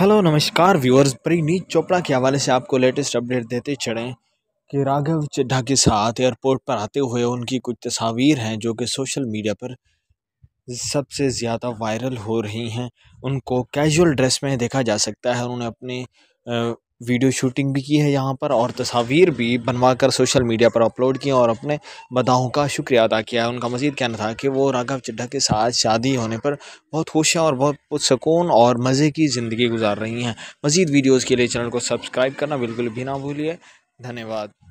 hello नमस्कार viewers परिनीत Chopra के हवाले से आपको लेटेस्ट अपडेट देते चढ़ें कि राघव चड्ढा के साथ एयरपोर्ट पर आते हुए उनकी कुछ तस्वीर हैं जो कि सोशल मीडिया पर सबसे ज़्यादा वायरल हो रही हैं उनको कैजुअल ड्रेस में देखा जा सकता है उन्होंने अपने वीडियो शूटिंग भी की है यहाँ पर और तस्वीर भी बनवा कर सोशल मीडिया पर अपलोड की और अपने बधाओं का शुक्रिया अदा किया है उनका मजीद कहना था कि वो राघव चड्ढा के साथ शादी होने पर बहुत खुश हैं और बहुत पुरसकून और मज़े की ज़िंदगी गुजार रही हैं मज़ीद वीडियोज़ के लिए चैनल को सब्सक्राइब करना बिल्कुल भी ना भूलिए धन्यवाद